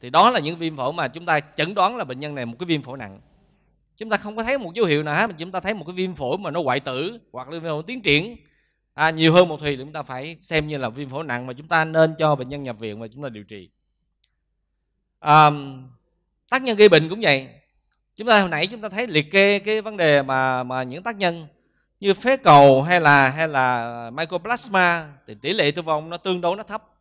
thì đó là những viêm phổi mà chúng ta chẩn đoán là bệnh nhân này một cái viêm phổi nặng chúng ta không có thấy một dấu hiệu nào hết chúng ta thấy một cái viêm phổi mà nó hoại tử hoặc là viêm phổi tiến triển à, nhiều hơn một thì chúng ta phải xem như là viêm phổi nặng mà chúng ta nên cho bệnh nhân nhập viện và chúng ta điều trị à, tác nhân gây bệnh cũng vậy chúng ta hồi nãy chúng ta thấy liệt kê cái vấn đề mà mà những tác nhân như phế cầu hay là hay là mycoplasma thì tỷ lệ tử vong nó tương đối nó thấp